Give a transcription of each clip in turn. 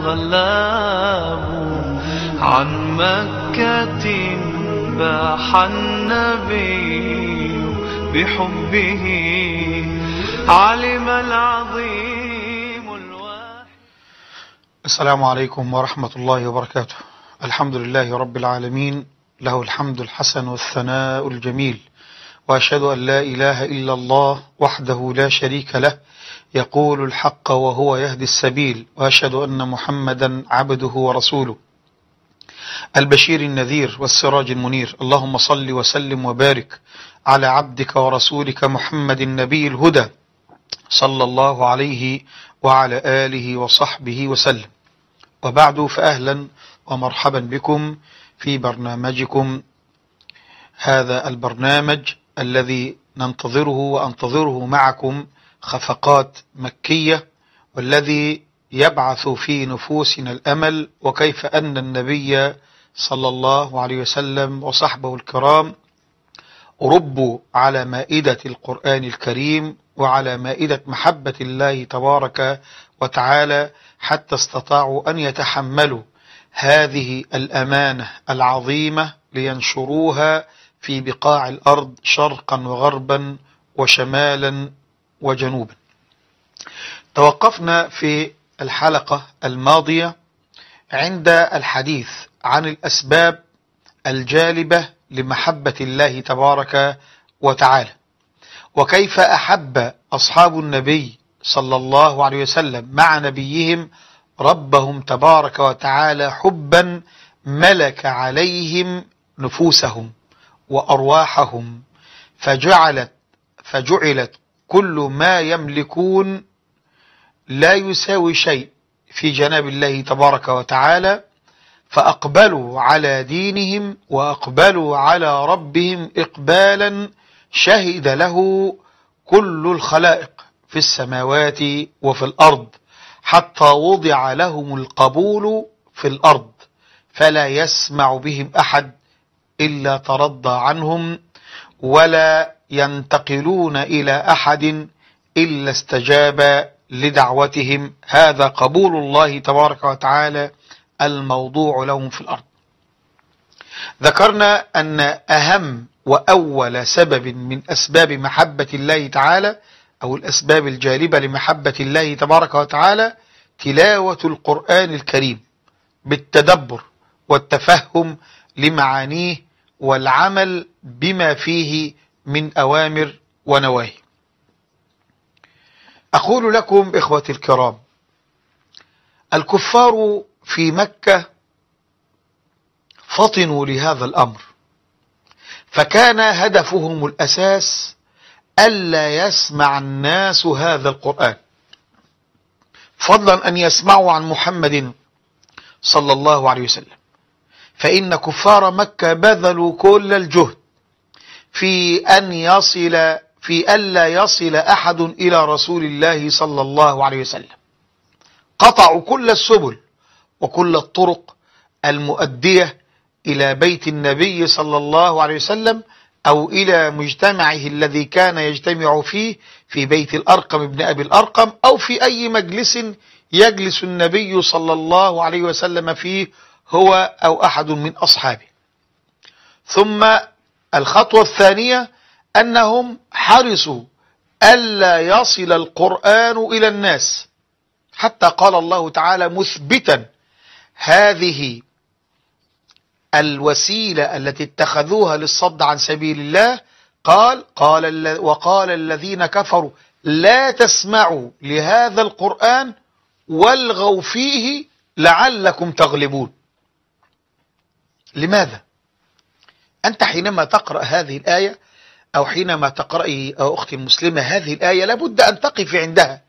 الظلام عن مكة باح النبي بحبه علم العظيم الواحد السلام عليكم ورحمة الله وبركاته الحمد لله رب العالمين له الحمد الحسن والثناء الجميل وأشهد أن لا إله إلا الله وحده لا شريك له يقول الحق وهو يهدي السبيل وأشهد أن محمدا عبده ورسوله البشير النذير والسراج المنير اللهم صل وسلم وبارك على عبدك ورسولك محمد النبي الهدى صلى الله عليه وعلى آله وصحبه وسلم وبعد فأهلا ومرحبا بكم في برنامجكم هذا البرنامج الذي ننتظره وأنتظره معكم خفقات مكية والذي يبعث في نفوسنا الأمل وكيف أن النبي صلى الله عليه وسلم وصحبه الكرام ربوا على مائدة القرآن الكريم وعلى مائدة محبة الله تبارك وتعالى حتى استطاعوا أن يتحملوا هذه الأمانة العظيمة لينشروها في بقاع الأرض شرقا وغربا وشمالا وجنوبا توقفنا في الحلقة الماضية عند الحديث عن الأسباب الجالبة لمحبة الله تبارك وتعالى وكيف أحب أصحاب النبي صلى الله عليه وسلم مع نبيهم ربهم تبارك وتعالى حبا ملك عليهم نفوسهم وأرواحهم فجعلت فجعلت كل ما يملكون لا يساوي شيء في جناب الله تبارك وتعالى فأقبلوا على دينهم وأقبلوا على ربهم إقبالا شهد له كل الخلائق في السماوات وفي الأرض حتى وضع لهم القبول في الأرض فلا يسمع بهم أحد إلا ترضى عنهم ولا ينتقلون إلى أحد إلا استجاب لدعوتهم هذا قبول الله تبارك وتعالى الموضوع لهم في الأرض ذكرنا أن أهم وأول سبب من أسباب محبة الله تعالى أو الأسباب الجالبة لمحبة الله تبارك وتعالى تلاوة القرآن الكريم بالتدبر والتفهم لمعانيه والعمل بما فيه من أوامر ونواهي أقول لكم إخوتي الكرام الكفار في مكة فطنوا لهذا الأمر فكان هدفهم الأساس ألا يسمع الناس هذا القرآن فضلا أن يسمعوا عن محمد صلى الله عليه وسلم فإن كفار مكة بذلوا كل الجهد في أن يصل في ألا يصل أحد إلى رسول الله صلى الله عليه وسلم قطعوا كل السبل وكل الطرق المؤدية إلى بيت النبي صلى الله عليه وسلم أو إلى مجتمعه الذي كان يجتمع فيه في بيت الأرقم ابن أبي الأرقم أو في أي مجلس يجلس النبي صلى الله عليه وسلم فيه هو أو أحد من أصحابه ثم الخطوة الثانية أنهم حرصوا ألا يصل القرآن إلى الناس حتى قال الله تعالى مثبتا هذه الوسيلة التي اتخذوها للصد عن سبيل الله قال, قال وقال الذين كفروا لا تسمعوا لهذا القرآن والغوا فيه لعلكم تغلبون لماذا أنت حينما تقرأ هذه الآية أو حينما تقرأي أختي المسلمة هذه الآية لابد أن تقف عندها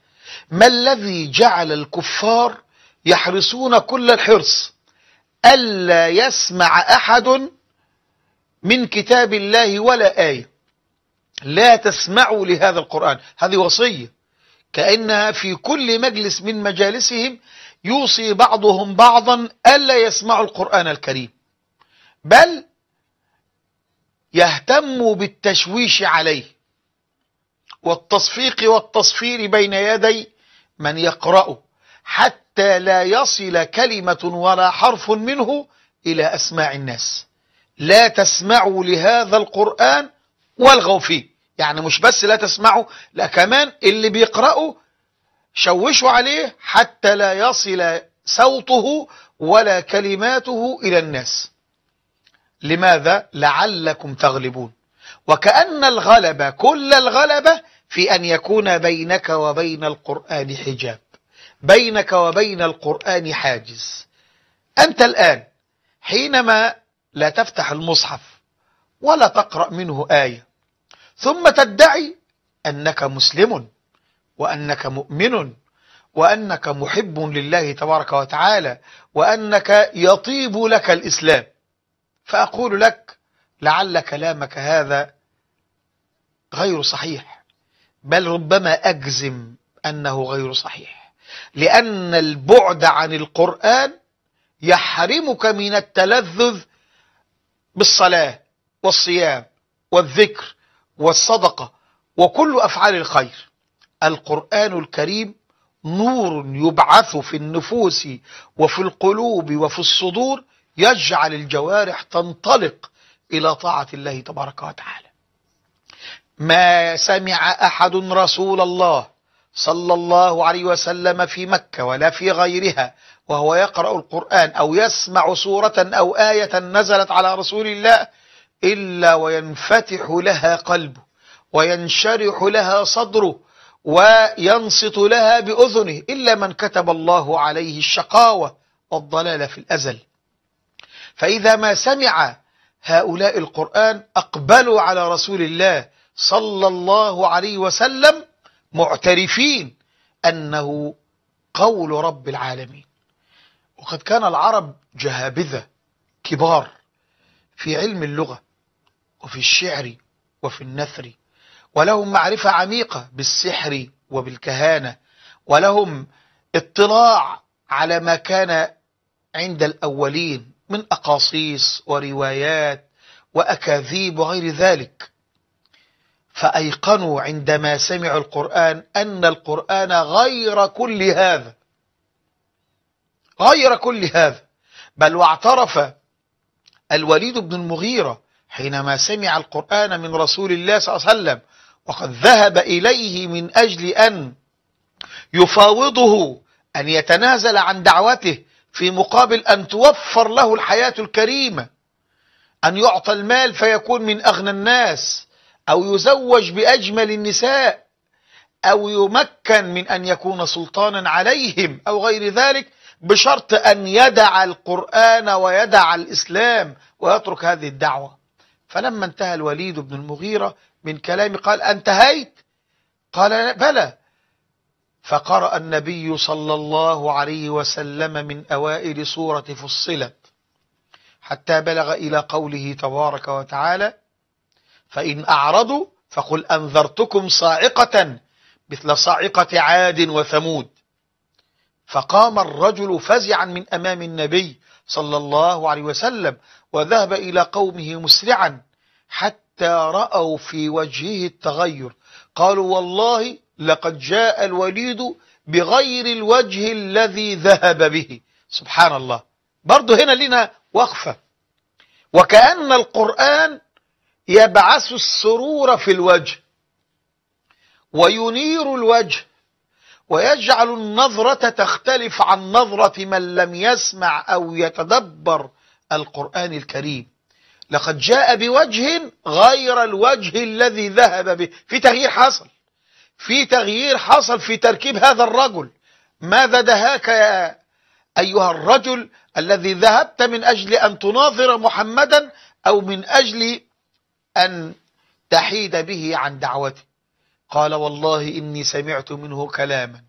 ما الذي جعل الكفار يحرصون كل الحرص ألا يسمع أحد من كتاب الله ولا آية لا تسمعوا لهذا القرآن هذه وصية كأنها في كل مجلس من مجالسهم يوصي بعضهم بعضا ألا يسمعوا القرآن الكريم بل يهتم بالتشويش عليه والتصفيق والتصفير بين يدي من يقرأه حتى لا يصل كلمة ولا حرف منه إلى أسماع الناس لا تسمعوا لهذا القرآن والغوا فيه يعني مش بس لا تسمعوا لا كمان اللي بيقرأوا شوشوا عليه حتى لا يصل صوته ولا كلماته إلى الناس لماذا لعلكم تغلبون وكأن الغلبة كل الغلبة في أن يكون بينك وبين القرآن حجاب بينك وبين القرآن حاجز أنت الآن حينما لا تفتح المصحف ولا تقرأ منه آية ثم تدعي أنك مسلم وأنك مؤمن وأنك محب لله تبارك وتعالى وأنك يطيب لك الإسلام فأقول لك لعل كلامك هذا غير صحيح بل ربما أجزم أنه غير صحيح لأن البعد عن القرآن يحرمك من التلذذ بالصلاة والصيام والذكر والصدقة وكل أفعال الخير القرآن الكريم نور يبعث في النفوس وفي القلوب وفي الصدور يجعل الجوارح تنطلق إلى طاعة الله تبارك وتعالى ما سمع أحد رسول الله صلى الله عليه وسلم في مكة ولا في غيرها وهو يقرأ القرآن أو يسمع سورة أو آية نزلت على رسول الله إلا وينفتح لها قلبه وينشرح لها صدره وينصت لها بأذنه إلا من كتب الله عليه الشقاوة والضلال في الأزل فإذا ما سمع هؤلاء القرآن أقبلوا على رسول الله صلى الله عليه وسلم معترفين أنه قول رب العالمين وقد كان العرب جهابذة كبار في علم اللغة وفي الشعر وفي النثر ولهم معرفة عميقة بالسحر وبالكهانة ولهم اطلاع على ما كان عند الأولين من أقاصيص وروايات وأكاذيب وغير ذلك فأيقنوا عندما سمعوا القرآن أن القرآن غير كل هذا غير كل هذا بل واعترف الوليد بن المغيرة حينما سمع القرآن من رسول الله صلى الله عليه وسلم وقد ذهب إليه من أجل أن يفاوضه أن يتنازل عن دعوته في مقابل أن توفر له الحياة الكريمة أن يعطى المال فيكون من أغنى الناس أو يزوج بأجمل النساء أو يمكن من أن يكون سلطانا عليهم أو غير ذلك بشرط أن يدع القرآن ويدع الإسلام ويترك هذه الدعوة فلما انتهى الوليد بن المغيرة من كلامي قال أنتهيت قال بلى فقرأ النبي صلى الله عليه وسلم من أوائل سورة فصلت حتى بلغ إلى قوله تبارك وتعالى فإن أعرضوا فقل أنذرتكم صاعقة مثل صاعقة عاد وثمود فقام الرجل فزعا من أمام النبي صلى الله عليه وسلم وذهب إلى قومه مسرعا حتى رأوا في وجهه التغير قالوا والله لقد جاء الوليد بغير الوجه الذي ذهب به سبحان الله برضه هنا لنا وقفة وكأن القرآن يبعث السرور في الوجه وينير الوجه ويجعل النظرة تختلف عن نظرة من لم يسمع أو يتدبر القرآن الكريم لقد جاء بوجه غير الوجه الذي ذهب به في تغيير حصل في تغيير حصل في تركيب هذا الرجل ماذا دهاك يا أيها الرجل الذي ذهبت من أجل أن تناظر محمدا أو من أجل أن تحيد به عن دعوته قال والله إني سمعت منه كلاما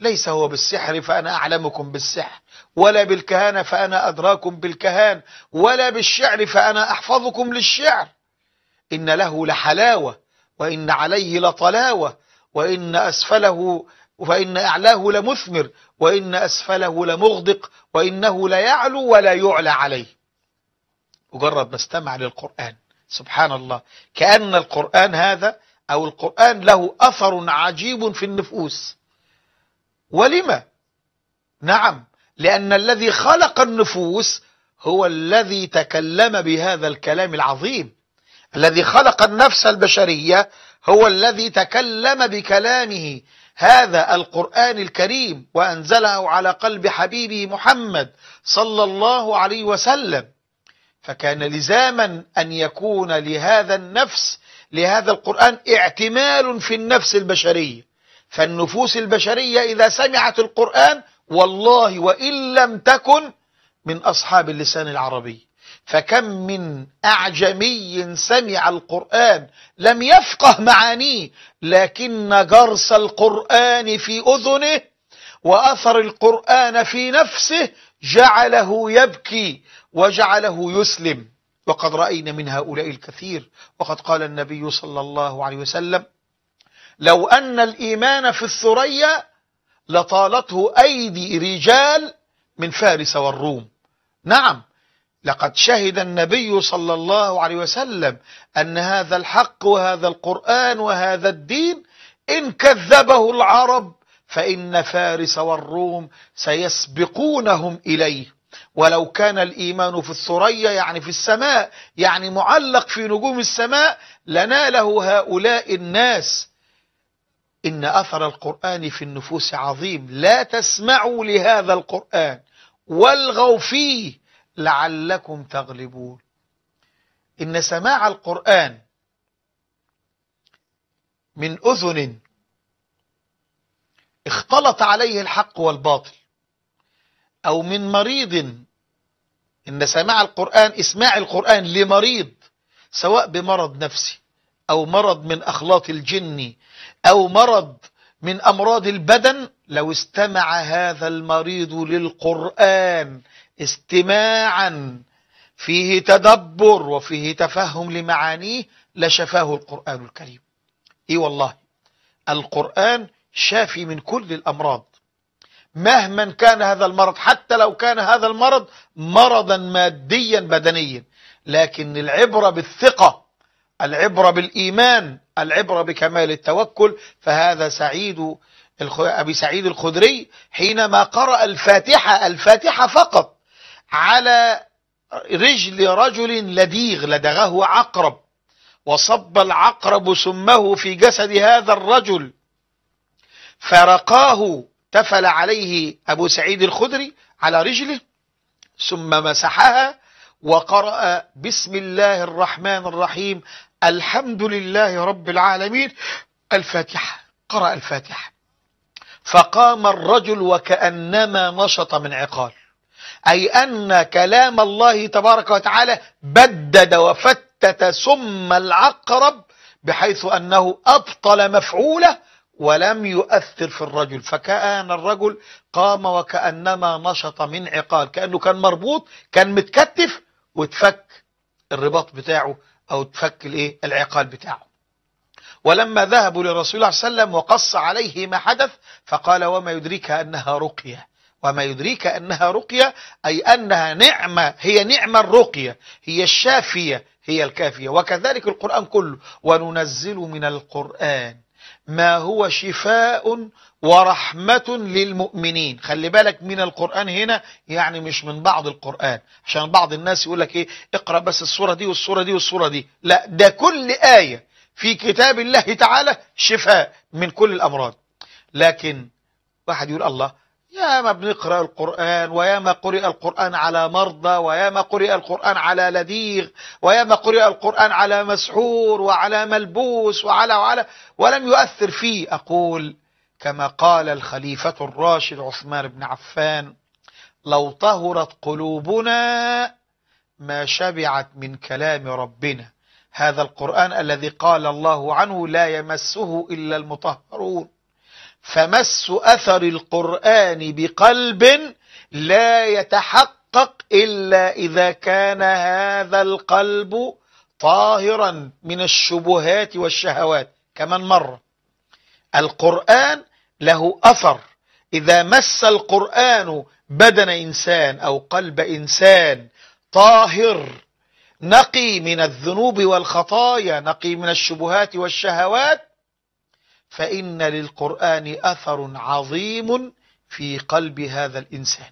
ليس هو بالسحر فأنا أعلمكم بالسحر ولا بالكهانة فأنا أدراكم بالكهان ولا بالشعر فأنا أحفظكم للشعر إن له لحلاوة وإن عليه لطلاوة وإن أسفله فإن أعلاه لمثمر وإن أسفله لمغدق وإنه لا يعلو ولا يعلى عليه مجرد ما استمع للقرآن سبحان الله كأن القرآن هذا أو القرآن له أثر عجيب في النفوس ولما نعم لأن الذي خلق النفوس هو الذي تكلم بهذا الكلام العظيم الذي خلق النفس البشرية هو الذي تكلم بكلامه هذا القرآن الكريم وأنزله على قلب حبيبه محمد صلى الله عليه وسلم فكان لزاما أن يكون لهذا النفس لهذا القرآن اعتمال في النفس البشرية فالنفوس البشرية إذا سمعت القرآن والله وإن لم تكن من أصحاب اللسان العربي فكم من أعجمي سمع القرآن لم يفقه معانيه لكن جرس القرآن في أذنه وأثر القرآن في نفسه جعله يبكي وجعله يسلم وقد رأينا من هؤلاء الكثير وقد قال النبي صلى الله عليه وسلم لو أن الإيمان في الثريا لطالته أيدي رجال من فارس والروم نعم لقد شهد النبي صلى الله عليه وسلم أن هذا الحق وهذا القرآن وهذا الدين إن كذبه العرب فإن فارس والروم سيسبقونهم إليه ولو كان الإيمان في الثريا يعني في السماء يعني معلق في نجوم السماء لناله هؤلاء الناس إن أثر القرآن في النفوس عظيم لا تسمعوا لهذا القرآن والغوا فيه لعلكم تغلبون إن سماع القرآن من أذن اختلط عليه الحق والباطل أو من مريض إن سماع القرآن إسماع القرآن لمريض سواء بمرض نفسي أو مرض من أخلاط الجن أو مرض من أمراض البدن لو استمع هذا المريض للقرآن استماعا فيه تدبر وفيه تفهم لمعانيه لشفاه القرآن الكريم اي والله القرآن شافي من كل الأمراض مهما كان هذا المرض حتى لو كان هذا المرض مرضا ماديا بدنيا لكن العبرة بالثقة العبرة بالإيمان العبرة بكمال التوكل فهذا سعيد أبي سعيد الخدري حينما قرأ الفاتحة الفاتحة فقط على رجل رجل لديغ لدغه عقرب وصب العقرب سمه في جسد هذا الرجل فرقاه تفل عليه أبو سعيد الخدري على رجله ثم مسحها وقرأ بسم الله الرحمن الرحيم الحمد لله رب العالمين الفاتحة قرأ الفاتحة فقام الرجل وكأنما نشط من عقال أي أن كلام الله تبارك وتعالى بدد وفتت سم العقرب بحيث أنه أبطل مفعوله ولم يؤثر في الرجل فكأن الرجل قام وكأنما نشط من عقال كأنه كان مربوط كان متكتف وتفك الرباط بتاعه أو تفك الايه العقال بتاعه ولما ذهبوا للرسول صلى الله عليه وسلم وقص عليه ما حدث فقال وما يدريك أنها رقية وما يدريك أنها رقية أي أنها نعمة هي نعمة الرقية هي الشافية هي الكافية وكذلك القرآن كله وننزل من القرآن ما هو شفاء ورحمة للمؤمنين خلي بالك من القرآن هنا يعني مش من بعض القرآن عشان بعض الناس يقول لك ايه اقرأ بس الصورة دي والصورة دي والصورة دي لا ده كل آية في كتاب الله تعالى شفاء من كل الأمراض لكن واحد يقول الله يا ما بنقرأ القرآن ويا ما قرئ القرآن على مرضى ويا ما قرئ القرآن على لديغ ويا ما قرئ القرآن على مسحور وعلى ملبوس وعلى وعلى ولم يؤثر فيه أقول كما قال الخليفة الراشد عثمان بن عفان لو طهرت قلوبنا ما شبعت من كلام ربنا هذا القرآن الذي قال الله عنه لا يمسه إلا المطهرون فمس أثر القرآن بقلب لا يتحقق إلا إذا كان هذا القلب طاهرا من الشبهات والشهوات كمان مرة القرآن له أثر إذا مس القرآن بدن إنسان أو قلب إنسان طاهر نقي من الذنوب والخطايا نقي من الشبهات والشهوات فإن للقرآن أثر عظيم في قلب هذا الإنسان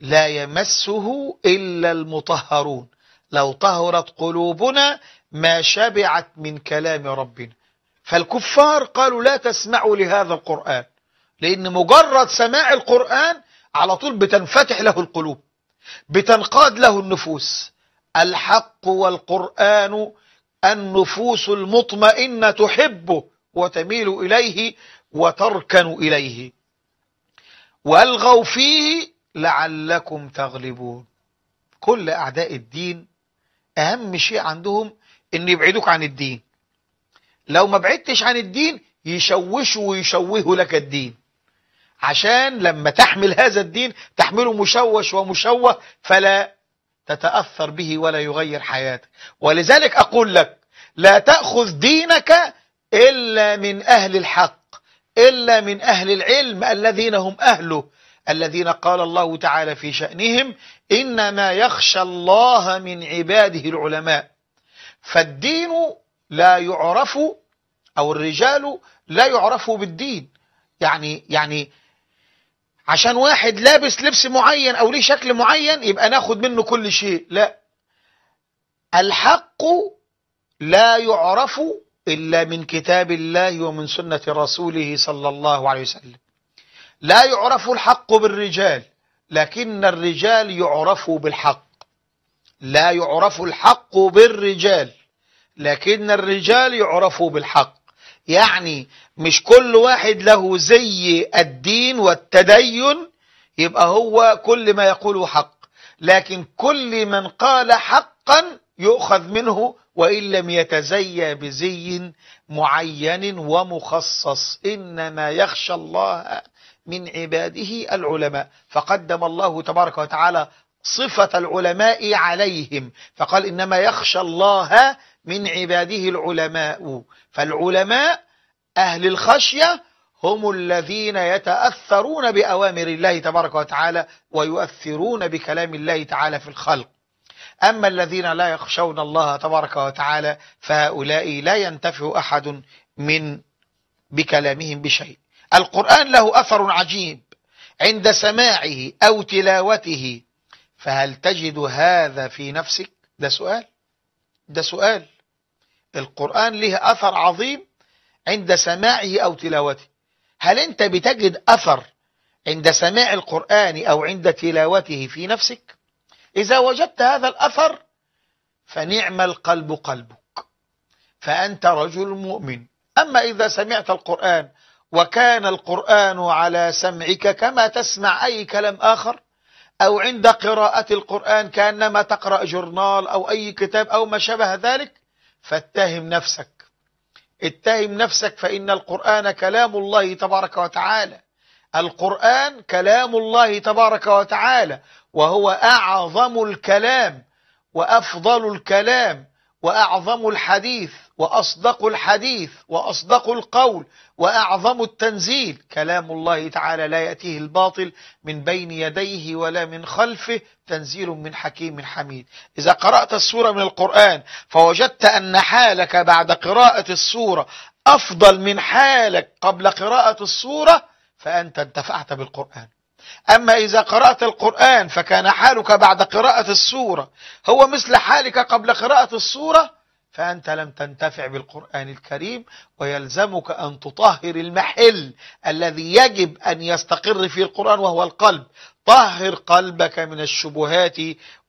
لا يمسه إلا المطهرون لو طهرت قلوبنا ما شبعت من كلام ربنا فالكفار قالوا لا تسمعوا لهذا القرآن لأن مجرد سماع القرآن على طول بتنفتح له القلوب بتنقاد له النفوس الحق والقرآن النفوس المطمئنة تحبه وتميل إليه وتركن إليه وألغوا فيه لعلكم تغلبون كل أعداء الدين أهم شيء عندهم إن يبعدوك عن الدين لو ما بعدتش عن الدين يشوشوا ويشوهوا لك الدين عشان لما تحمل هذا الدين تحمله مشوش ومشوه فلا تتأثر به ولا يغير حياتك ولذلك أقول لك لا تأخذ دينك إلا من أهل الحق إلا من أهل العلم الذين هم أهله الذين قال الله تعالى في شأنهم إنما يخشى الله من عباده العلماء فالدين لا يعرف أو الرجال لا يعرف بالدين يعني يعني عشان واحد لابس لبس معين أو ليه شكل معين يبقى ناخد منه كل شيء لا الحق لا يعرف إلا من كتاب الله ومن سنة رسوله صلى الله عليه وسلم لا يعرف الحق بالرجال لكن الرجال يعرف بالحق لا يعرف الحق بالرجال لكن الرجال يعرف بالحق يعني مش كل واحد له زي الدين والتدين يبقى هو كل ما يقوله حق لكن كل من قال حقا يؤخذ منه وإن لم يتزي بزي معين ومخصص إنما يخشى الله من عباده العلماء فقدم الله تبارك وتعالى صفة العلماء عليهم فقال إنما يخشى الله من عباده العلماء فالعلماء أهل الخشية هم الذين يتأثرون بأوامر الله تبارك وتعالى ويؤثرون بكلام الله تعالى في الخلق أما الذين لا يخشون الله تبارك وتعالى فهؤلاء لا ينتفع أحد من بكلامهم بشيء القرآن له أثر عجيب عند سماعه أو تلاوته فهل تجد هذا في نفسك؟ ده سؤال ده سؤال القرآن له أثر عظيم عند سماعه أو تلاوته هل أنت بتجد أثر عند سماع القرآن أو عند تلاوته في نفسك إذا وجدت هذا الأثر فنعم القلب قلبك فأنت رجل مؤمن أما إذا سمعت القرآن وكان القرآن على سمعك كما تسمع أي كلام آخر أو عند قراءة القرآن كأنما تقرأ جورنال أو أي كتاب أو ما شابه ذلك فاتهم نفسك اتهم نفسك فإن القرآن كلام الله تبارك وتعالى القرآن كلام الله تبارك وتعالى وهو أعظم الكلام وأفضل الكلام وأعظم الحديث وأصدق الحديث وأصدق القول وأعظم التنزيل كلام الله تعالى لا يأتيه الباطل من بين يديه ولا من خلفه تنزيل من حكيم حميد إذا قرأت السورة من القرآن فوجدت أن حالك بعد قراءة السورة أفضل من حالك قبل قراءة السورة فأنت انتفعت بالقرآن أما إذا قرأت القرآن فكان حالك بعد قراءة السورة هو مثل حالك قبل قراءة السورة فأنت لم تنتفع بالقرآن الكريم ويلزمك أن تطهر المحل الذي يجب أن يستقر فيه القرآن وهو القلب طهر قلبك من الشبهات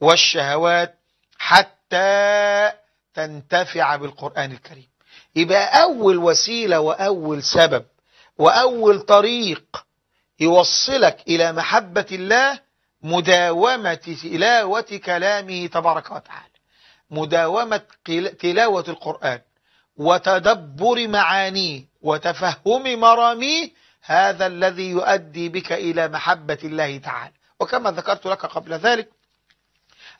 والشهوات حتى تنتفع بالقرآن الكريم يبقى أول وسيلة وأول سبب وأول طريق يوصلك إلى محبة الله مداومة تلاوة كلامه تبارك وتعالى مداومة تلاوة القرآن وتدبر معانيه وتفهم مراميه هذا الذي يؤدي بك إلى محبة الله تعالى وكما ذكرت لك قبل ذلك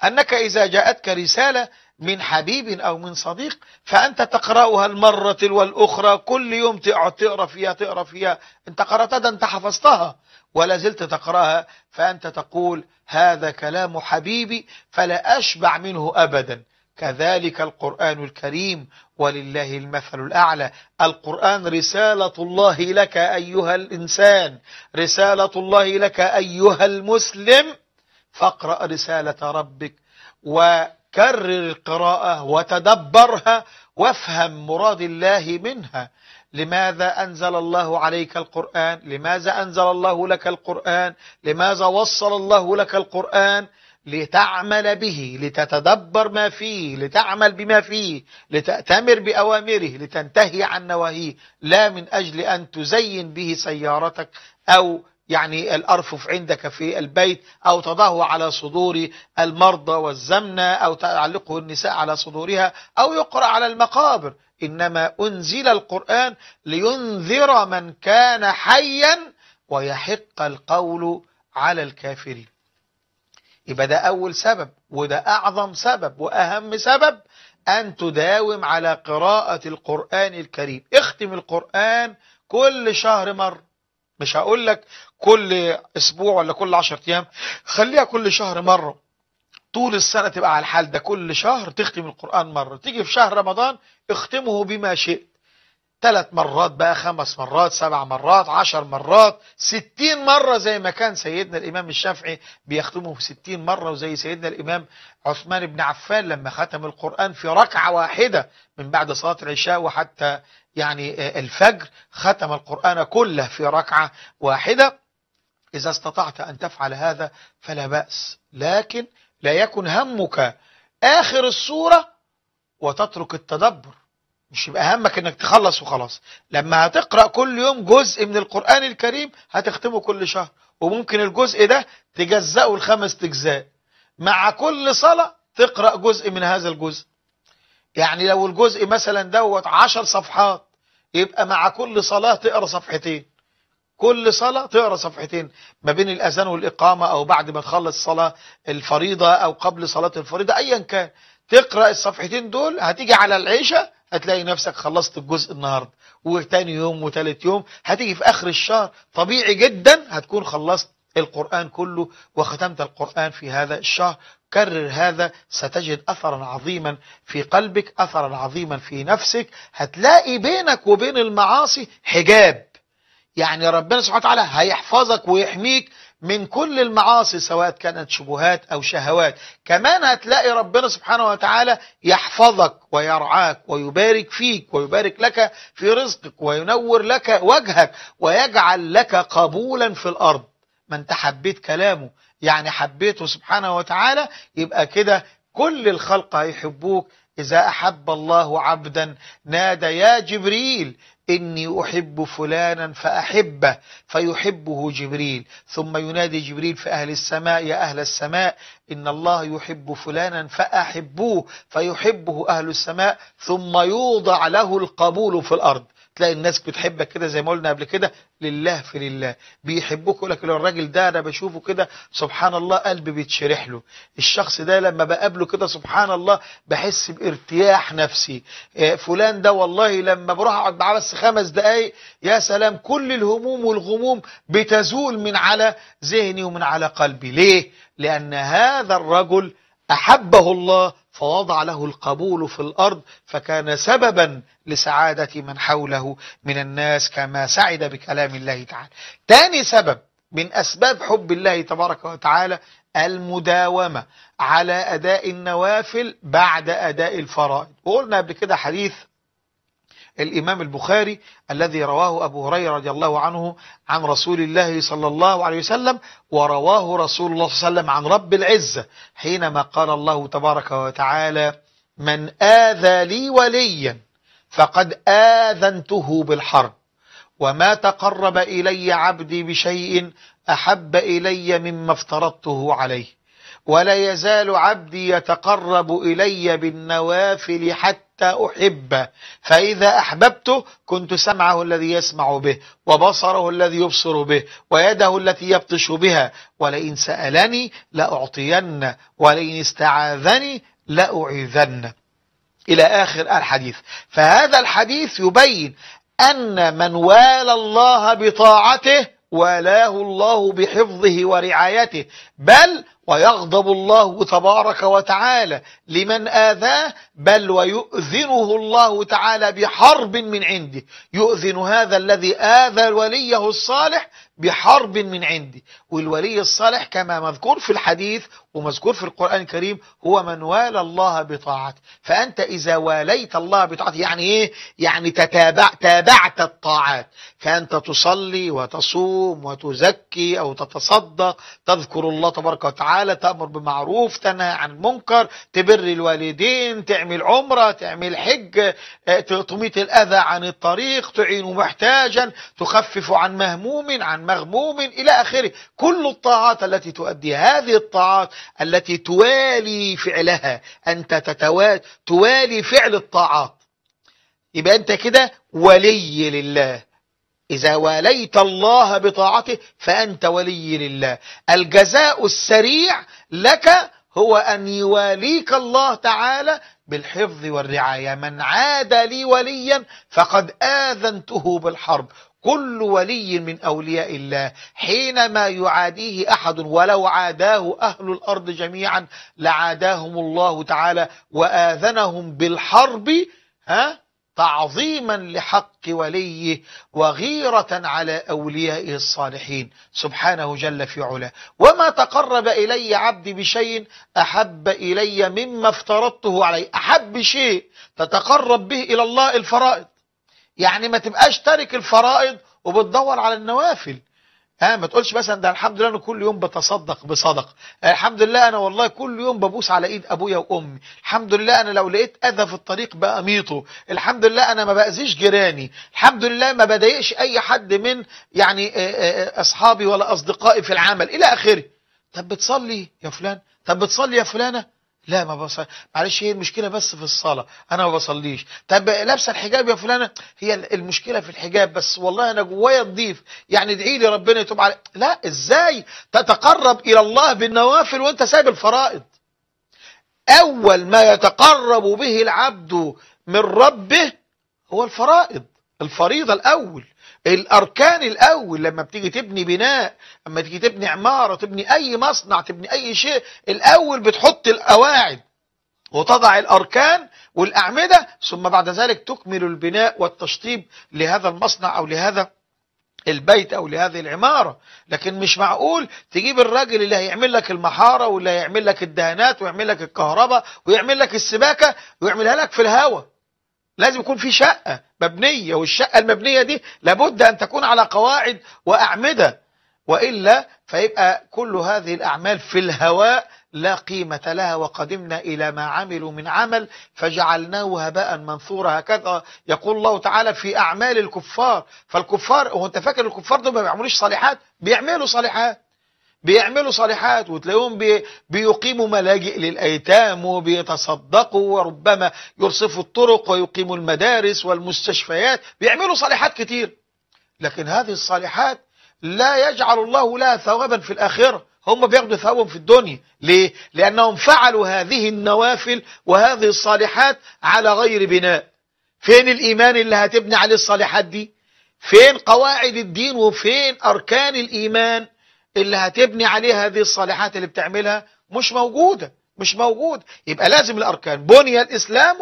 أنك إذا جاءتك رسالة من حبيب أو من صديق فأنت تقرأها المرة والأخرى كل يوم تقرأ فيها تقرأ فيها أنت قرأتها ده أنت حفظتها ولا زلت تقرأها فأنت تقول هذا كلام حبيبي فلا أشبع منه أبدا كذلك القرآن الكريم ولله المثل الأعلى القرآن رسالة الله لك أيها الإنسان رسالة الله لك أيها المسلم فاقرأ رسالة ربك وكرر القراءة وتدبرها وافهم مراد الله منها لماذا أنزل الله عليك القرآن لماذا أنزل الله لك القرآن لماذا وصل الله لك القرآن لتعمل به لتتدبر ما فيه لتعمل بما فيه لتأتمر بأوامره لتنتهي عن نواهيه لا من أجل أن تزين به سيارتك أو يعني الأرفف عندك في البيت أو تضعه على صدور المرضى والزمنة أو تعلقه النساء على صدورها أو يقرأ على المقابر إنما أنزل القرآن لينذر من كان حيا ويحق القول على الكافرين يبقى ده أول سبب وده أعظم سبب وأهم سبب أن تداوم على قراءة القرآن الكريم اختم القرآن كل شهر مرة مش هقول لك كل أسبوع ولا كل عشر أيام خليها كل شهر مرة طول السنة تبقى على الحال ده كل شهر تختم القرآن مرة تيجي في شهر رمضان اختمه بما شئت ثلاث مرات بقى خمس مرات سبع مرات عشر مرات ستين مرة زي ما كان سيدنا الإمام الشافعي بيختمه ستين مرة وزي سيدنا الإمام عثمان بن عفان لما ختم القرآن في ركعة واحدة من بعد صلاة العشاء وحتى يعني آه، الفجر ختم القرآن كله في ركعة واحدة إذا استطعت أن تفعل هذا فلا بأس لكن لا يكن همك آخر السورة وتترك التدبر مش يبقى همك انك تخلص وخلاص لما هتقرأ كل يوم جزء من القرآن الكريم هتختمه كل شهر وممكن الجزء ده تجزأه لخمس اجزاء مع كل صلاة تقرأ جزء من هذا الجزء يعني لو الجزء مثلا دوت عشر صفحات يبقى مع كل صلاة تقرأ صفحتين كل صلاة تقرأ صفحتين ما بين الأذان والإقامة أو بعد ما تخلص صلاة الفريضة أو قبل صلاة الفريضة أيا كان تقرأ الصفحتين دول هتيجي على العيشة هتلاقي نفسك خلصت الجزء النهاردة وتاني يوم وتالت يوم هتيجي في آخر الشهر طبيعي جدا هتكون خلصت القرآن كله وختمت القرآن في هذا الشهر كرر هذا ستجد أثرا عظيما في قلبك أثرا عظيما في نفسك هتلاقي بينك وبين المعاصي حجاب يعني ربنا سبحانه وتعالى هيحفظك ويحميك من كل المعاصي سواء كانت شبهات أو شهوات كمان هتلاقي ربنا سبحانه وتعالى يحفظك ويرعاك ويبارك فيك ويبارك لك في رزقك وينور لك وجهك ويجعل لك قبولا في الأرض ما انت حبيت كلامه يعني حبيته سبحانه وتعالى يبقى كده كل الخلق هيحبوك إذا أحب الله عبدا نادى يا جبريل إني أحب فلانا فأحبه فيحبه جبريل ثم ينادي جبريل في أهل السماء يا أهل السماء إن الله يحب فلانا فأحبوه فيحبه أهل السماء ثم يوضع له القبول في الأرض تلاقي الناس بتحبك كده زي ما قلنا قبل كده لله في لله بيحبوك يقول لك لو الراجل ده انا بشوفه كده سبحان الله قلبي بيتشرح له الشخص ده لما بقابله كده سبحان الله بحس بارتياح نفسي آه، فلان ده والله لما بروح اقعد معاه بس خمس دقايق يا سلام كل الهموم والغموم بتزول من على ذهني ومن على قلبي ليه لان هذا الرجل أحبه الله فوضع له القبول في الأرض فكان سببا لسعادة من حوله من الناس كما سعد بكلام الله تعالى تاني سبب من أسباب حب الله تبارك وتعالى المداومة على أداء النوافل بعد أداء الفرائض وقلنا قبل كده حديث الإمام البخاري الذي رواه أبو هريرة رضي الله عنه عن رسول الله صلى الله عليه وسلم ورواه رسول الله صلى الله عليه وسلم عن رب العزة حينما قال الله تبارك وتعالى من آذى لي وليا فقد آذنته بالحرب وما تقرب إلي عبدي بشيء أحب إلي مما افترضته عليه ولا يزال عبدي يتقرب إلي بالنوافل حتى أحبه فإذا أحببته كنت سمعه الذي يسمع به وبصره الذي يبصر به ويده التي يبطش بها ولئن سألني لأعطين ولئن استعاذني لأعيذن إلى آخر الحديث فهذا الحديث يبين أن من والى الله بطاعته والاه الله بحفظه ورعايته بل ويغضب الله تبارك وتعالى لمن آذاه بل ويؤذنه الله تعالى بحرب من عنده يؤذن هذا الذي آذى وليه الصالح بحرب من عنده والولي الصالح كما مذكور في الحديث ومذكور في القرآن الكريم هو من والى الله بطاعته فأنت إذا واليت الله بطاعته يعني إيه؟ يعني تتابع تابعت الطاعات فأنت تصلي وتصوم وتزكي أو تتصدق تذكر الله تبارك وتعالى وتعالى تأمر بمعروف تنهى عن منكر تبر الوالدين تعمل عمرة تعمل حج آه، تميت الأذى عن الطريق تعين محتاجا تخفف عن مهموم عن مغموم إلى آخره كل الطاعات التي تؤدي هذه الطاعات التي توالي فعلها أنت تتوالي توالي فعل الطاعات يبقى أنت كده ولي لله إذا واليت الله بطاعته فأنت ولي لله الجزاء السريع لك هو أن يواليك الله تعالى بالحفظ والرعاية من عاد لي وليا فقد آذنته بالحرب كل ولي من أولياء الله حينما يعاديه أحد ولو عاداه أهل الأرض جميعا لعاداهم الله تعالى وآذنهم بالحرب ها تعظيما لحق وليه وغيرة على أوليائه الصالحين سبحانه جل في علا وما تقرب إلي عبدي بشيء أحب إلي مما افترضته عليه أحب شيء تتقرب به إلى الله الفرائض يعني ما تبقاش تارك الفرائض وبتدور على النوافل ها ما تقولش مثلا ده الحمد لله انا كل يوم بتصدق بصدقه الحمد لله انا والله كل يوم ببوس على ايد ابويا وامي الحمد لله انا لو لقيت اذى في الطريق باميطه الحمد لله انا ما باذيش جيراني الحمد لله ما بضايقش اي حد من يعني آه، آه، اصحابي ولا اصدقائي في العمل الى اخره طب بتصلي يا فلان طب بتصلي يا فلانه لا ما بصل معلش هي المشكلة بس في الصلاة أنا ما بصليش طب لابسة الحجاب يا فلانة هي المشكلة في الحجاب بس والله أنا جوايا نضيف يعني ادعي لي ربنا يتوب علي لا إزاي تتقرب إلى الله بالنوافل وأنت سايب الفرائض أول ما يتقرب به العبد من ربه هو الفرائض الفريضة الأول الأركان الأول لما بتيجي تبني بناء لما تيجي تبني عمارة تبني أي مصنع تبني أي شيء الأول بتحط القواعد وتضع الأركان والأعمدة ثم بعد ذلك تكمل البناء والتشطيب لهذا المصنع أو لهذا البيت او لهذه العمارة لكن مش معقول تجيب الراجل اللي هيعمل لك المحارة واللي هيعمل لك الدهانات ويعمل لك الكهرباء ويعمل لك السباكة ويعملها لك في الهواء لازم يكون في شقة مبنية والشقة المبنية دي لابد أن تكون على قواعد وأعمدة وإلا فيبقى كل هذه الأعمال في الهواء لا قيمة لها وقدمنا إلى ما عملوا من عمل فجعلناه هباء منثورا هكذا يقول الله تعالى في أعمال الكفار فالكفار هو أنت فاكر الكفار دول ما بيعملوش صالحات بيعملوا صالحات بيعملوا صالحات وتلاقيهم بي بيقيموا ملاجئ للأيتام وبيتصدقوا وربما يرصفوا الطرق ويقيموا المدارس والمستشفيات بيعملوا صالحات كتير لكن هذه الصالحات لا يجعل الله لها ثوابا في الآخرة هم بياخدوا ثوابهم في الدنيا ليه؟ لأنهم فعلوا هذه النوافل وهذه الصالحات على غير بناء فين الإيمان اللي هتبني عليه الصالحات دي؟ فين قواعد الدين وفين أركان الإيمان؟ اللي هتبني عليه هذه الصالحات اللي بتعملها مش موجودة مش موجود يبقى لازم الأركان بني الإسلام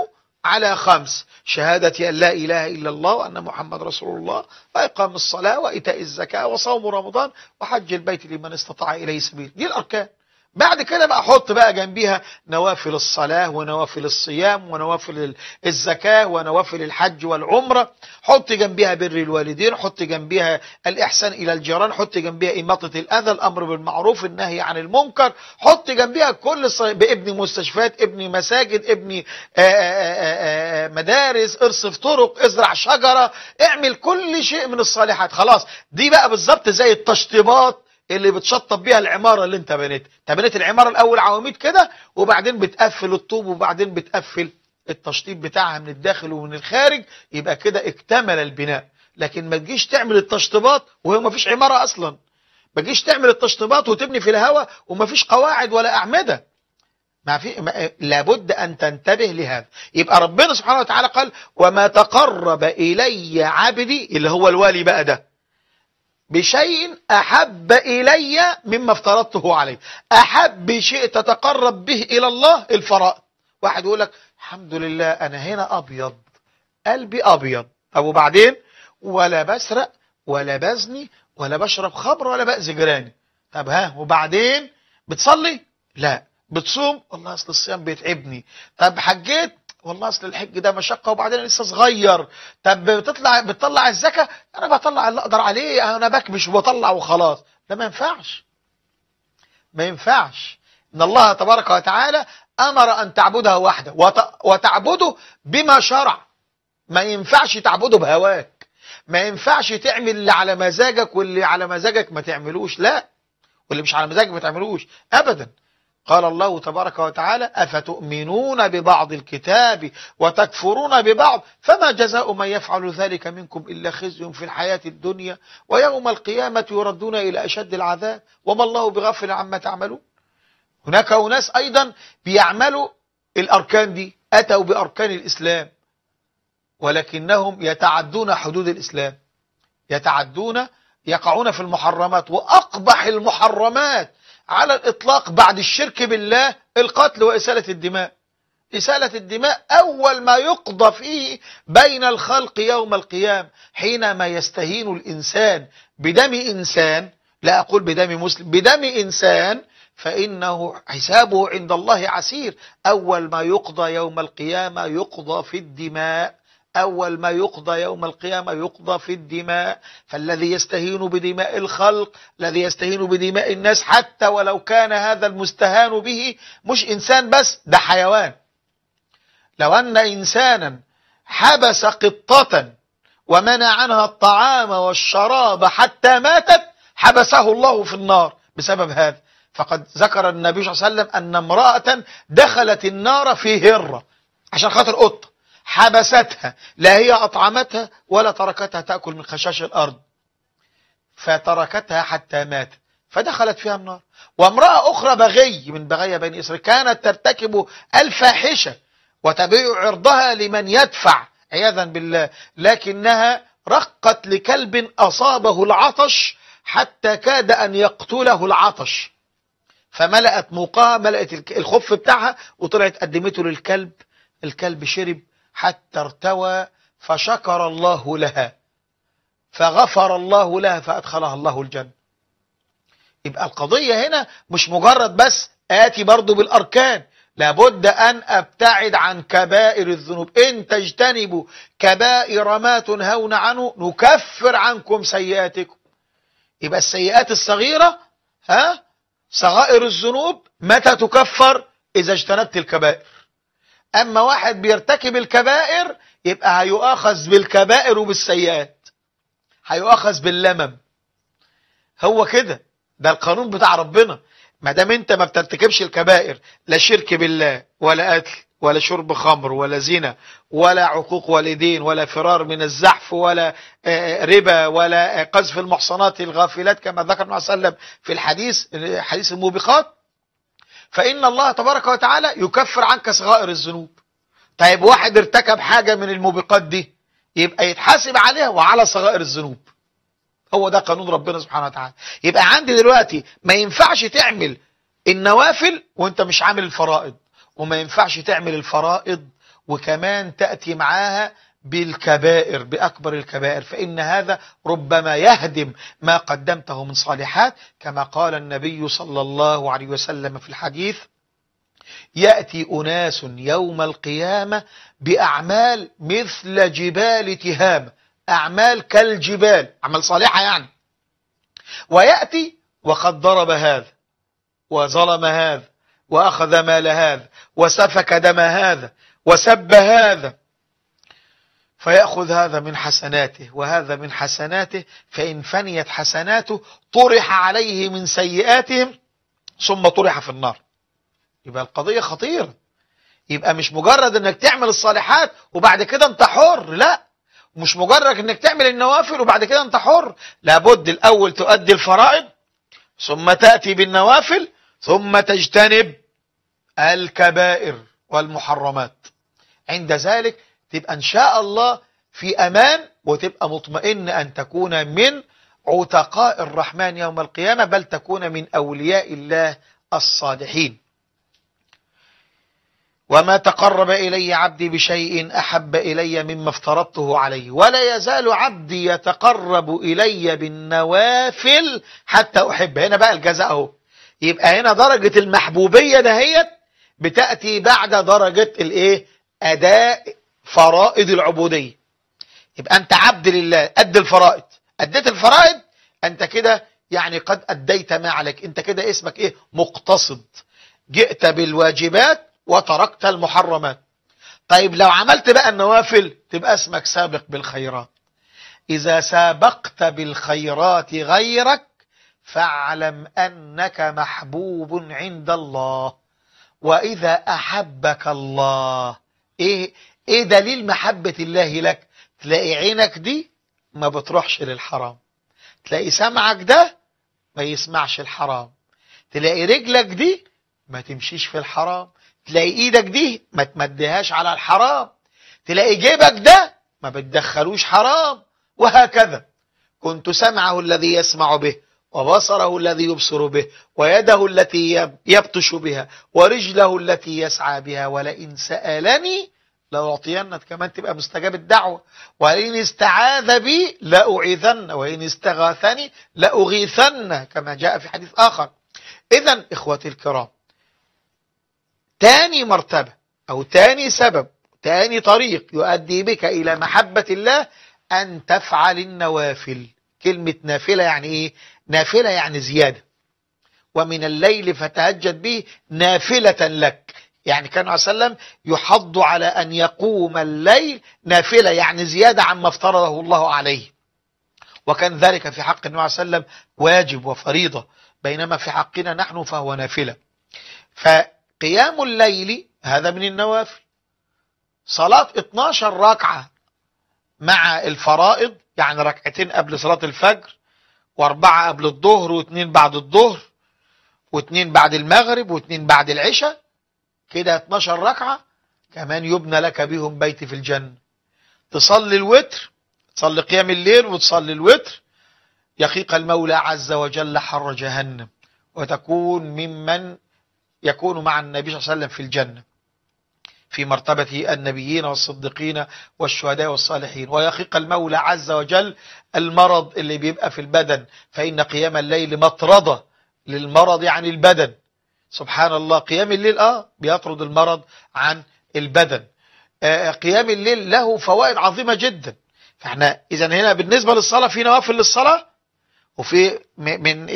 على خمس شهادة أن لا إله إلا الله وأن محمد رسول الله وإقام الصلاة وإيتاء الزكاة وصوم رمضان وحج البيت لمن استطاع إليه سبيل دي الأركان بعد كده بقى حط بقى جنبيها نوافل الصلاة ونوافل الصيام ونوافل الزكاة ونوافل الحج والعمرة حط جنبيها بر الوالدين حط جنبيها الإحسان إلى الجيران حط جنبيها إماطة الأذى الأمر بالمعروف النهي عن المنكر حط جنبيها كل ابن مستشفيات ابن مساجد ابن آه، آه، آه، مدارس ارصف طرق ازرع شجرة اعمل كل شيء من الصالحات خلاص دي بقى بالظبط زي التشطيبات اللي بتشطب بيها العمارة اللي انت بنيتها انت بنيت العمارة الاول عواميد كده وبعدين بتقفل الطوب وبعدين بتقفل التشطيب بتاعها من الداخل ومن الخارج يبقى كده اكتمل البناء لكن ما تجيش تعمل التشطيبات وهي ما فيش عمارة اصلا ما تجيش تعمل التشطيبات وتبني في الهواء وما فيش قواعد ولا اعمدة ما في ما... لابد ان تنتبه لهذا يبقى ربنا سبحانه وتعالى قال وما تقرب الي عبدي اللي هو الوالي بقى ده بشيء أحب إلي مما افترضته عليه أحب شيء تتقرب به إلى الله الفرائض واحد يقول لك الحمد لله أنا هنا أبيض قلبي أبيض طب وبعدين ولا بسرق ولا بزني ولا بشرب خمر ولا بأذي جيراني طب ها وبعدين بتصلي لا بتصوم والله اصل الصيام بيتعبني طب حجيت والله اصل الحج ده مشقه وبعدين لسه صغير طب بتطلع بتطلع الزكاه انا بطلع اللي اقدر عليه انا بكبش وبطلع وخلاص ده ما ينفعش ما ينفعش ان الله تبارك وتعالى امر ان تعبده وحده وتعبده بما شرع ما ينفعش تعبده بهواك ما ينفعش تعمل اللي على مزاجك واللي على مزاجك ما تعملوش لا واللي مش على مزاجك ما تعملوش ابدا قال الله تبارك وتعالى أفتؤمنون ببعض الكتاب وتكفرون ببعض فما جزاء من يفعل ذلك منكم إلا خزي في الحياة الدنيا ويوم القيامة يردون إلى أشد العذاب وما الله بغفل عما تعملون هناك أناس أيضا بيعملوا الأركان دي أتوا بأركان الإسلام ولكنهم يتعدون حدود الإسلام يتعدون يقعون في المحرمات وأقبح المحرمات على الإطلاق بعد الشرك بالله القتل وإسالة الدماء إسالة الدماء أول ما يقضى فيه بين الخلق يوم القيام حينما يستهين الإنسان بدم إنسان لا أقول بدم مسلم بدم إنسان فإنه حسابه عند الله عسير أول ما يقضى يوم القيامة يقضى في الدماء أول ما يقضى يوم القيامة يقضى في الدماء فالذي يستهين بدماء الخلق الذي يستهين بدماء الناس حتى ولو كان هذا المستهان به مش إنسان بس ده حيوان لو أن إنسانا حبس قطة ومنع عنها الطعام والشراب حتى ماتت حبسه الله في النار بسبب هذا فقد ذكر النبي صلى الله عليه وسلم أن امرأة دخلت النار في هرة عشان خاطر قطة حبستها لا هي أطعمتها ولا تركتها تأكل من خشاش الأرض فتركتها حتى ماتت فدخلت فيها النار وامرأة أخرى بغي من بغي بني إسرائيل كانت ترتكب الفاحشة وتبيع عرضها لمن يدفع عياذا بالله لكنها رقت لكلب أصابه العطش حتى كاد أن يقتله العطش فملأت موقعها ملأت الخف بتاعها وطلعت قدمته للكلب الكلب شرب حتى ارتوى فشكر الله لها فغفر الله لها فأدخلها الله الجنة يبقى القضية هنا مش مجرد بس آتي برضو بالأركان لابد أن أبتعد عن كبائر الذنوب إن تجتنبوا كبائر ما تنهون عنه نكفر عنكم سيئاتكم يبقى السيئات الصغيرة ها صغائر الذنوب متى تكفر إذا اجتنبت الكبائر أما واحد بيرتكب الكبائر يبقى هيؤاخذ بالكبائر وبالسيئات هيؤاخذ باللمم هو كده ده القانون بتاع ربنا ما دام انت ما بترتكبش الكبائر لا شرك بالله ولا قتل ولا شرب خمر ولا زنا ولا عقوق والدين ولا فرار من الزحف ولا آه، آه، ربا ولا آه، قذف المحصنات الغافلات كما ذكر النبي صلى الله عليه وسلم في الحديث حديث الموبقات فإن الله تبارك وتعالى يكفر عنك صغائر الذنوب طيب واحد ارتكب حاجة من الموبقات دي يبقى يتحاسب عليها وعلى صغائر الذنوب هو ده قانون ربنا سبحانه وتعالى يبقى عندي دلوقتي ما ينفعش تعمل النوافل وانت مش عامل الفرائض وما ينفعش تعمل الفرائض وكمان تأتي معاها بالكبائر بأكبر الكبائر فإن هذا ربما يهدم ما قدمته من صالحات كما قال النبي صلى الله عليه وسلم في الحديث يأتي أناس يوم القيامة بأعمال مثل جبال تهام أعمال كالجبال أعمال صالحة يعني ويأتي وقد ضرب هذا وظلم هذا وأخذ مال هذا وسفك دم هذا وسب هذا فيأخذ هذا من حسناته وهذا من حسناته فإن فنيت حسناته طرح عليه من سيئاتهم ثم طرح في النار يبقى القضية خطيرة يبقى مش مجرد انك تعمل الصالحات وبعد كده انت حر لا مش مجرد انك تعمل النوافل وبعد كده انت حر لابد الاول تؤدي الفرائض ثم تأتي بالنوافل ثم تجتنب الكبائر والمحرمات عند ذلك تبقى إن شاء الله في أمان وتبقى مطمئن أن تكون من عتقاء الرحمن يوم القيامة بل تكون من أولياء الله الصالحين وما تقرب إلي عبدي بشيء أحب إلي مما افترضته عليه ولا يزال عبدي يتقرب إلي بالنوافل حتى أحبه هنا بقى الجزاء اهو يبقى هنا درجة المحبوبية دهيت بتأتي بعد درجة الايه أداء فرائض العبودية يبقى أنت عبد لله أد الفرائض أديت الفرائض أنت كده يعني قد أديت ما عليك أنت كده اسمك إيه مقتصد جئت بالواجبات وتركت المحرمات طيب لو عملت بقى النوافل تبقى اسمك سابق بالخيرات إذا سابقت بالخيرات غيرك فاعلم أنك محبوب عند الله وإذا أحبك الله إيه ايه دليل محبة الله لك تلاقي عينك دي ما بتروحش للحرام تلاقي سمعك ده ما يسمعش الحرام تلاقي رجلك دي ما تمشيش في الحرام تلاقي ايدك دي ما تمدهاش على الحرام تلاقي جيبك ده ما بتدخلوش حرام وهكذا كنت سمعه الذي يسمع به وبصره الذي يبصر به ويده التي يبطش بها ورجله التي يسعى بها ولئن سألني لو اعطينك كمان تبقى مستجاب الدعوة وإن استعاذ بي لأعيذن وإن استغاثني لأغيثن كما جاء في حديث آخر إذا إخوتي الكرام تاني مرتبة أو تاني سبب تاني طريق يؤدي بك إلى محبة الله أن تفعل النوافل كلمة نافلة يعني إيه؟ نافلة يعني زيادة ومن الليل فتهجد به نافلة لك يعني كان عليه وسلم يحض على أن يقوم الليل نافلة يعني زيادة عما افترضه الله عليه وكان ذلك في حق النبي عليه وسلم واجب وفريضة بينما في حقنا نحن فهو نافلة فقيام الليل هذا من النوافل صلاة 12 ركعة مع الفرائض يعني ركعتين قبل صلاة الفجر واربعة قبل الظهر واثنين بعد الظهر واثنين بعد المغرب واثنين بعد العشاء كده 12 ركعة كمان يبنى لك بهم بيت في الجنة تصلي الوتر تصلي قيام الليل وتصلي الوتر يقيق المولى عز وجل حر جهنم وتكون ممن يكون مع النبي صلى الله عليه وسلم في الجنة في مرتبة النبيين والصديقين والشهداء والصالحين ويخيق المولى عز وجل المرض اللي بيبقى في البدن فإن قيام الليل مطردة للمرض عن البدن سبحان الله قيام الليل آه بيطرد المرض عن البدن آه, آه، قيام الليل له فوائد عظيمة جدا فاحنا إذا هنا بالنسبة للصلاة في نوافل للصلاة وفي من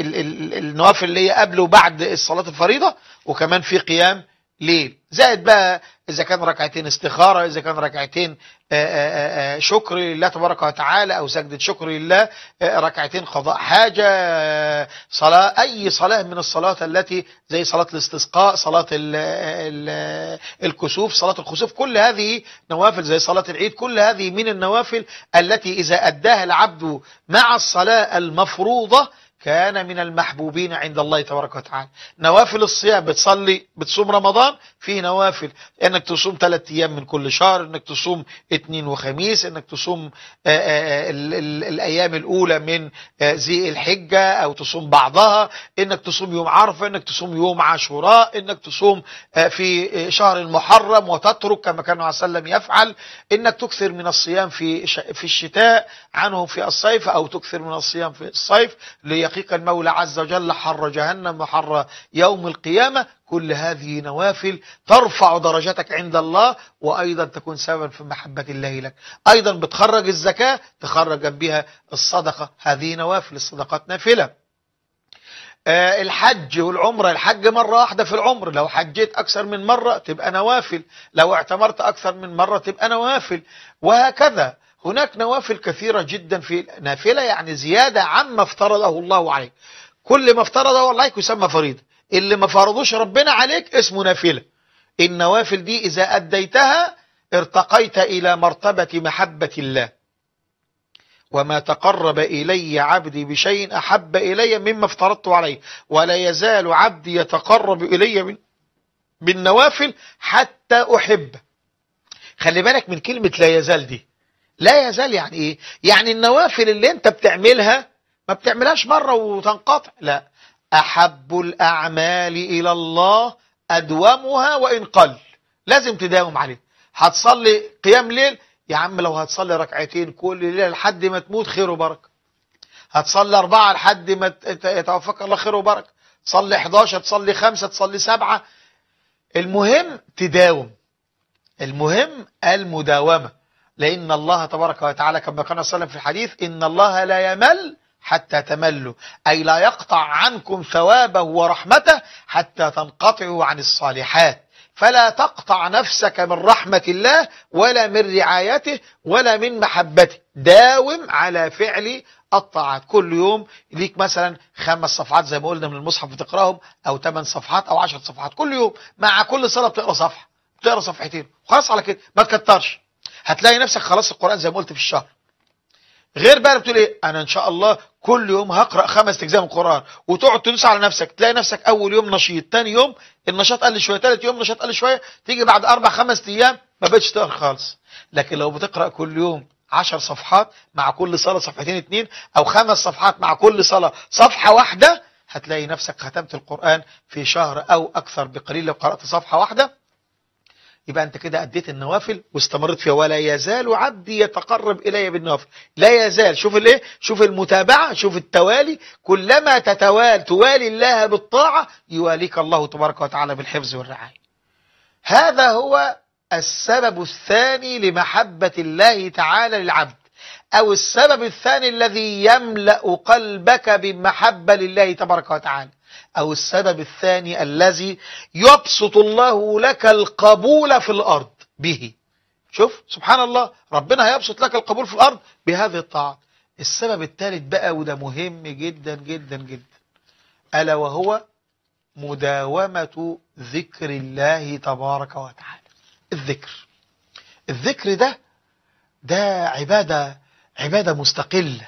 النوافل اللي هي قبل وبعد الصلاة الفريضة وكمان في قيام ليه زائد بقى إذا كان ركعتين استخارة إذا كان ركعتين آه، آه، آه، شكر لله تبارك وتعالى أو سجدة شكر لله ركعتين قضاء حاجة صلاة أي صلاة من الصلاه التي زي صلاة الاستسقاء صلاة الكسوف صلاة الخسوف كل هذه نوافل زي صلاة العيد كل هذه من النوافل التي إذا أداها العبد مع الصلاة المفروضة كان من المحبوبين عند الله تبارك وتعالى نوافل الصيام بتصلي بتصوم رمضان فيه نوافل انك تصوم ثلاث ايام من كل شهر انك تصوم اثنين وخميس انك تصوم آه، آه، آه، الايام الاولى من ذي الحجة او تصوم بعضها انك تصوم يوم عرفة انك تصوم يوم عاشوراء انك تصوم في شهر المحرم وتترك كما كان عليه وسلم يفعل انك تكثر من الصيام في في الشتاء عنه في الصيف او تكثر من الصيام في الصيف ليخ دقيقة المولى عز وجل حر جهنم وحر يوم القيامة كل هذه نوافل ترفع درجتك عند الله وأيضا تكون سببا في محبة الله لك أيضا بتخرج الزكاة تخرج بها الصدقة هذه نوافل الصدقات نافلة آه، الحج والعمرة الحج مرة واحدة في العمر لو حجيت أكثر من مرة تبقى نوافل لو اعتمرت أكثر من مرة تبقى نوافل وهكذا هناك نوافل كثيرة جدا في نافلة يعني زيادة عما افترضه الله عليك كل ما افترضه الله يسمى فريضة اللي ما فرضوش ربنا عليك اسمه نافلة النوافل دي إذا أديتها ارتقيت إلى مرتبة محبة الله وما تقرب إلي عبدي بشيء أحب إلي مما افترضت عليه ولا يزال عبدي يتقرب إلي من بالنوافل حتى أحب خلي بالك من كلمة لا يزال دي لا يزال يعني ايه يعني النوافل اللي انت بتعملها ما بتعملهاش مرة وتنقطع لا أحب الأعمال إلى الله أدومها وإن قل لازم تداوم عليه هتصلي قيام ليل يا عم لو هتصلي ركعتين كل ليلة لحد ما تموت خير وبركة هتصلي أربعة لحد ما يتوفق الله خير وبركة تصلي 11 تصلي 5 تصلي 7 المهم تداوم المهم المداومة لأن الله تبارك وتعالى كما كان صلى في الحديث إن الله لا يمل حتى تملوا أي لا يقطع عنكم ثوابه ورحمته حتى تنقطعوا عن الصالحات فلا تقطع نفسك من رحمة الله ولا من رعايته ولا من محبته داوم على فعل الطاعات كل يوم ليك مثلا خمس صفحات زي ما قلنا من المصحف بتقراهم أو ثمان صفحات أو عشر صفحات كل يوم مع كل صلاة بتقرا صفحة بتقرا صفحتين خلاص على كده ما تكترش هتلاقي نفسك خلاص القرآن زي ما قلت في الشهر غير بقى بتقول ايه انا ان شاء الله كل يوم هقرا خمس اجزاء من القران وتقعد تدوس على نفسك تلاقي نفسك اول يوم نشيط ثاني يوم النشاط قل شويه ثالث يوم النشاط قل شويه تيجي بعد اربع خمس ايام ما بقتش تقرا خالص لكن لو بتقرا كل يوم 10 صفحات مع كل صلاه صفحتين اتنين او خمس صفحات مع كل صلاه صفحه واحده هتلاقي نفسك ختمت القران في شهر او اكثر بقليل لو قرات صفحه واحده يبقى أنت كده أديت النوافل واستمرت فيها ولا يزال عبدي يتقرب إلي بالنوافل لا يزال شوف الايه شوف المتابعة شوف التوالي كلما تتوالى توالي الله بالطاعة يواليك الله تبارك وتعالى بالحفظ والرعاية هذا هو السبب الثاني لمحبة الله تعالى للعبد أو السبب الثاني الذي يملأ قلبك بمحبة لله تبارك وتعالى أو السبب الثاني الذي يبسط الله لك القبول في الأرض به شوف سبحان الله ربنا هيبسط لك القبول في الأرض بهذه الطاعة السبب الثالث بقى وده مهم جدا جدا جدا ألا وهو مداومة ذكر الله تبارك وتعالى الذكر الذكر ده ده عبادة عبادة مستقلة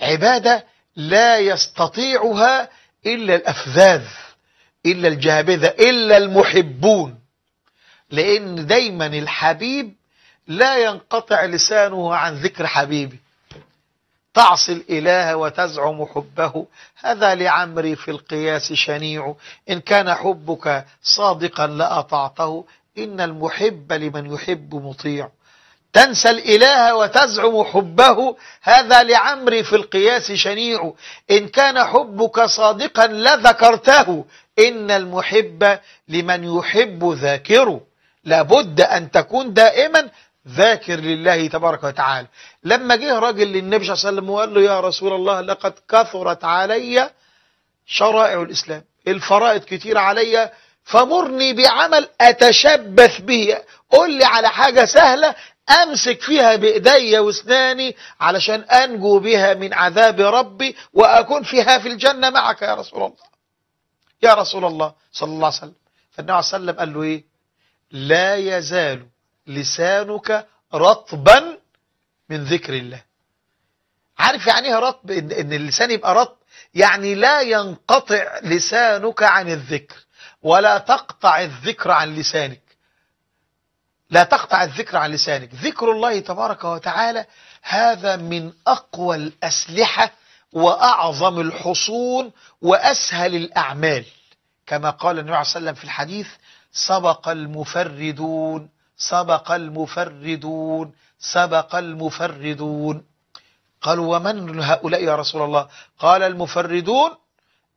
عبادة لا يستطيعها إلا الأفذاذ إلا الجهابذة إلا المحبون لأن دايما الحبيب لا ينقطع لسانه عن ذكر حبيبه تعصي الإله وتزعم حبه هذا لعمري في القياس شنيع إن كان حبك صادقا لأطعته إن المحب لمن يحب مطيع تنسى الإله وتزعم حبه هذا لعمري في القياس شنيع إن كان حبك صادقا لذكرته إن المحب لمن يحب ذاكره لابد أن تكون دائما ذاكر لله تبارك وتعالى لما جه راجل للنبي صلى الله عليه وسلم وقال له يا رسول الله لقد كثرت علي شرائع الإسلام الفرائض كتير علي فمرني بعمل أتشبث به قل لي على حاجة سهلة أمسك فيها بإيدي واسناني علشان أنجو بها من عذاب ربي وأكون فيها في الجنة معك يا رسول الله يا رسول الله صلى الله عليه وسلم فالنبي عليه وسلم قال له إيه لا يزال لسانك رطبا من ذكر الله عارف يعني ايه رطب إن, إن اللسان يبقى رطب يعني لا ينقطع لسانك عن الذكر ولا تقطع الذكر عن لسانك لا تقطع الذكر عن لسانك ذكر الله تبارك وتعالى هذا من أقوى الأسلحة وأعظم الحصون وأسهل الأعمال كما قال النبي صلى الله عليه وسلم في الحديث سبق المفردون سبق المفردون سبق المفردون قالوا ومن هؤلاء يا رسول الله قال المفردون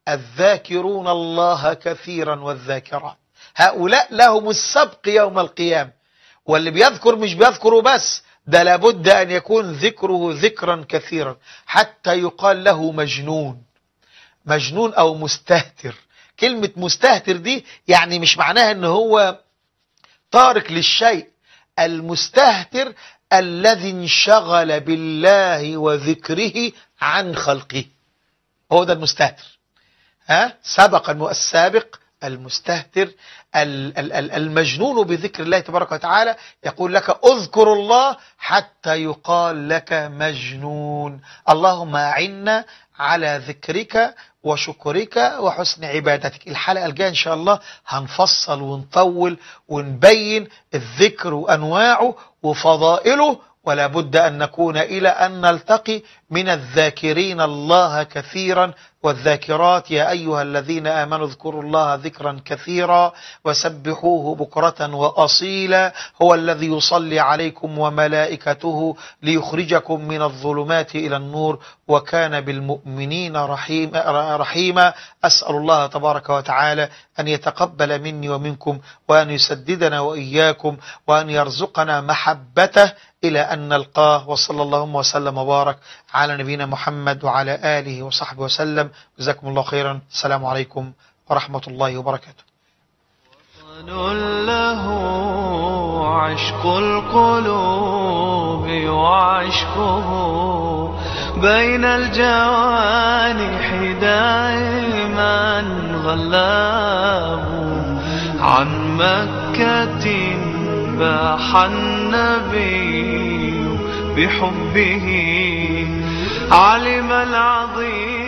الذاكرون الله كثيرا والذاكرات هؤلاء لهم السبق يوم القيامة واللي بيذكر مش بيذكر بس ده لابد أن يكون ذكره ذكرا كثيرا حتى يقال له مجنون مجنون أو مستهتر كلمة مستهتر دي يعني مش معناها أن هو طارق للشيء المستهتر الذي انشغل بالله وذكره عن خلقه هو ده المستهتر ها سبق السابق المستهتر المجنون بذكر الله تبارك وتعالى يقول لك اذكر الله حتى يقال لك مجنون اللهم أعنا على ذكرك وشكرك وحسن عبادتك الحلقة الجاية إن شاء الله هنفصل ونطول ونبين الذكر وأنواعه وفضائله ولا بد أن نكون إلى أن نلتقي من الذاكرين الله كثيرا والذاكرات يا أيها الذين آمنوا اذكروا الله ذكرا كثيرا وسبحوه بكرة وأصيلا هو الذي يصلي عليكم وملائكته ليخرجكم من الظلمات إلى النور وكان بالمؤمنين رحيما, رحيما أسأل الله تبارك وتعالى أن يتقبل مني ومنكم وأن يسددنا وإياكم وأن يرزقنا محبته إلى أن نلقاه وصلى اللهم وسلم وبارك على نبينا محمد وعلى آله وصحبه وسلم جزاكم الله خيرا السلام عليكم ورحمة الله وبركاته وطن له عشق القلوب وعشقه بين الجوانح دائما غلاب عن مكة باح النبي بحبه عالم العظيم